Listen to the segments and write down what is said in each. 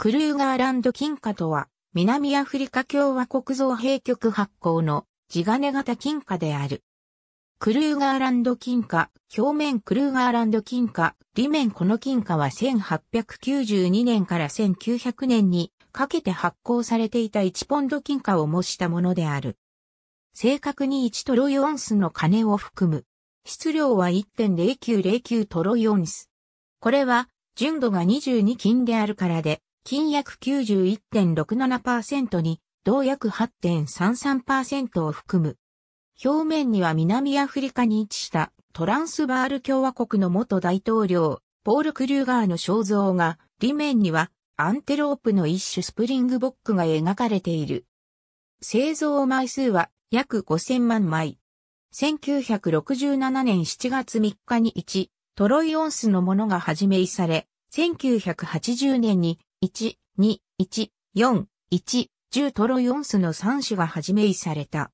クルーガーランド金貨とは、南アフリカ共和国造兵局発行の地金型金貨である。クルーガーランド金貨、表面クルーガーランド金貨、裏面この金貨は1892年から1900年にかけて発行されていた1ポンド金貨を模したものである。正確に1トロイオンスの金を含む。質量は1.0909トロイオンス。これは、純度が22金であるからで、金約91.67%に、同約8.33%を含む。表面には南アフリカに位置したトランスバール共和国の元大統領、ポール・クリューガーの肖像が、裏面にはアンテロープの一種スプリングボックが描かれている。製造枚数は約5000万枚。1967年7月3日に1、トロイオンスのものが始めいされ、1980年に1、2、1、4、1、10トロンスの3種が始めいされた。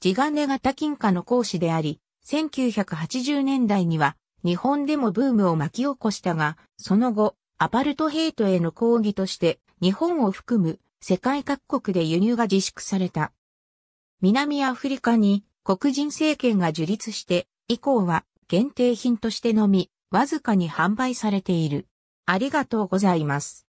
地金型金貨の講師であり、1980年代には日本でもブームを巻き起こしたが、その後、アパルトヘイトへの抗議として日本を含む世界各国で輸入が自粛された。南アフリカに黒人政権が樹立して以降は限定品としてのみわずかに販売されている。ありがとうございます。